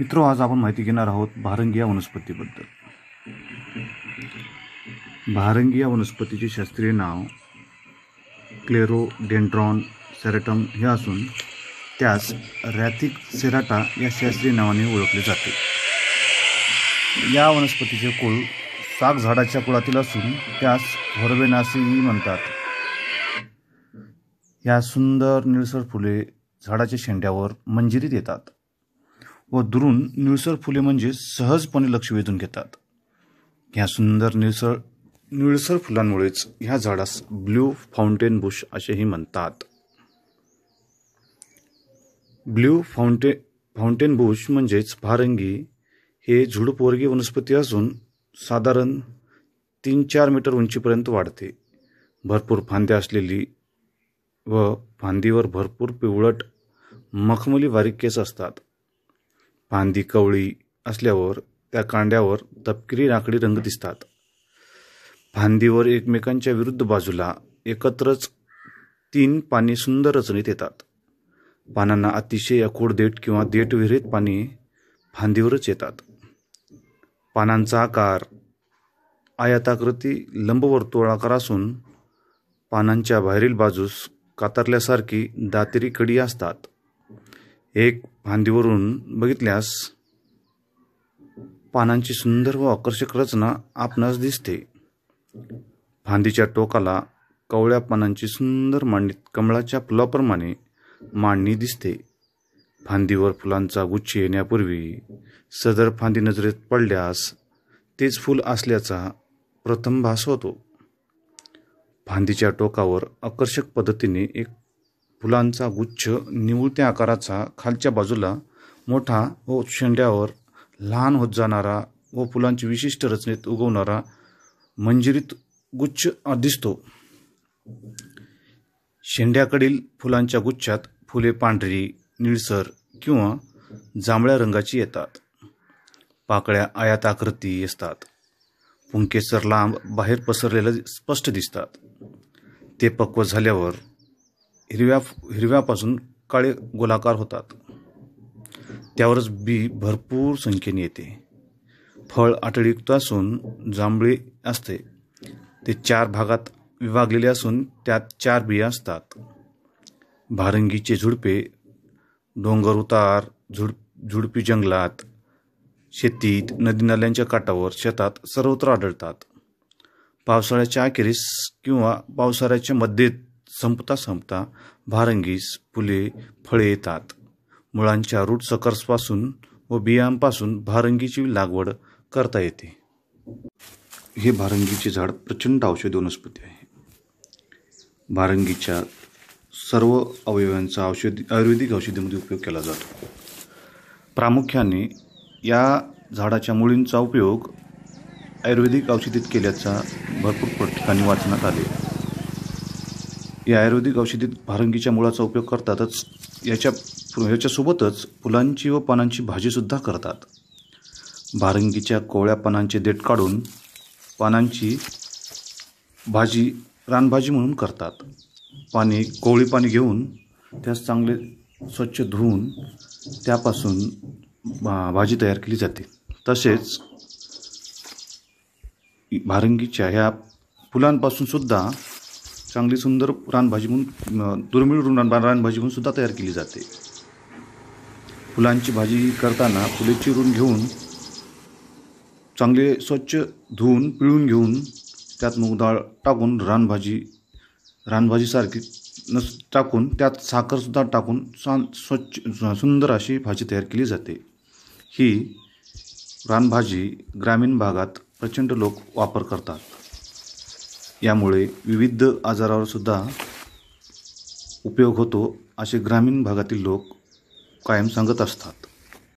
मित्रो आज आपण माहिती घेणार आहोत भारंगी वनस्पतीबद्दल भारंगी वनस्पतीचे शास्त्रीय नाव क्लेरोडेन्ट्रॉन सेरेटम हे असून त्यास रॅथिक सेराटा या शास्त्रीय नावाने ओळखले जाते या वनस्पतीचे कुळ साग झाडाच्या कुळातील असून त्यास होरवेनासेही म्हणतात या सुंदर निळसर फुले झाडाच्या शेंड्यावर मंजिरीत येतात व दुरून निळसर फुले म्हणजे सहजपणे लक्ष वेधून घेतात ह्या सुंदर निळसर निळसर फुलांमुळेच ह्या झाडास ब्ल्यू फाउंटेन बुश असेही म्हणतात ब्ल्यू फाउंटे फाउंटेन बुश म्हणजेच भारंगी हे झुडूपवर्गीय वनस्पती असून साधारण तीन चार मीटर उंचीपर्यंत वाढते भरपूर फांद्या असलेली व फांदीवर भरपूर पिवळट मखमली बारीक केस असतात फांदी कवळी असल्यावर त्या कांड्यावर तपकिरी राखडी रंग दिसतात फांदीवर एकमेकांच्या विरुद्ध बाजूला एकत्रच तीन पाने सुंदर रचनेत येतात पानांना अतिशय अखोड देठ किंवा देठ विहिरीत पाने फांदीवरच येतात पानांचा आकार आयताकृती लंबवर्तुळाकार असून पानांच्या बाहेरील बाजूस कातरल्यासारखी दातेरी कडी असतात एक फांदीवरून बघितल्यास पानांची सुंदर व आकर्षक रचना आपणास दिसते फांदीच्या टोकाला कवळ्या पानांची सुंदर मांडणी कमळाच्या फुलाप्रमाणे मांडणी दिसते फांदीवर फुलांचा गुच्छ येण्यापूर्वी सदर फांदी नजरेत पडल्यास तेच फूल असल्याचा प्रथम भास होतो फांदीच्या टोकावर आकर्षक पद्धतीने एक फुलांचा गुच्छ निवृत्या आकाराचा खालच्या बाजूला मोठा व शेंड्यावर लहान होत जाणारा व फुलांची विशिष्ट रचनेत उगवणारा मंजिरीत गुच्छ दिसतो शेंड्याकडील फुलांच्या गुच्छात फुले पांढरी निळसर किंवा जांभळ्या रंगाची येतात पाकळ्या आकृती असतात पुंकेसर लांब बाहेर पसरलेलं स्पष्ट दिसतात ते पक्व झाल्यावर हिरव्या हिरव्यापासून काळे गोलाकार होतात त्यावरच बी भरपूर संख्येने येते फळ आटळीयुक्त असून जांभळे असते ते चार भागात विभागलेले असून त्यात चार बिया असतात भारंगीचे झुडपे डोंगर उतार झुड झुडपी जंगलात शेतीत नदी नाल्यांच्या काठावर शेतात सर्वत्र आढळतात पावसाळ्याच्या अखेरीस किंवा पावसाळ्याच्या मध्येत संपता संपता भारंगीस फुले फळे येतात मुळांच्या रूट सकर्सपासून व बियांपासून भारंगीची लागवड करता येते हे भारंगीचे झाड प्रचंड औषधी वनस्पती आहे भारंगीच्या सर्व अवयवांचा औषधी आयुर्वेदिक औषधीमध्ये उपयोग केला जातो प्रामुख्याने या झाडाच्या मुळींचा उपयोग आयुर्वेदिक औषधीत केल्याचा भरपूर ठिकाणी वाचण्यात आले या आयुर्वेदिक औषधीत भारंगीच्या मुळाचा उपयोग करतातच याच्या याच्यासोबतच फुलांची व पानांची भाजीसुद्धा करतात भारंगीच्या कोवळ्या पानांचे देठ काढून पानांची भाजी रानभाजी म्हणून करतात पाणी कोवळी पाणी घेऊन त्यास चांगले स्वच्छ धुवून त्यापासून भाजी तयार केली जाते तसेच भारंगीच्या ह्या फुलांपासूनसुद्धा चांगली सुंदर रानभाजी म्हणून दुर्मिळ रान रानभाजी म्हणून सुद्धा तयार केली जाते फुलांची भाजी करताना फुले चिरून घेऊन चांगले स्वच्छ धुवून पिळून घेऊन त्यात मूग डाळ टाकून रानभाजी रानभाजीसारखी नस टाकून त्यात साखरसुद्धा टाकून सान स्वच्छ सुंदर अशी भाजी तयार केली जाते ही रानभाजी ग्रामीण भागात प्रचंड लोक वापर करतात यामुळे विविध आजारावर सुद्धा उपयोग होतो असे ग्रामीण भागातील लोक कायम सांगत असतात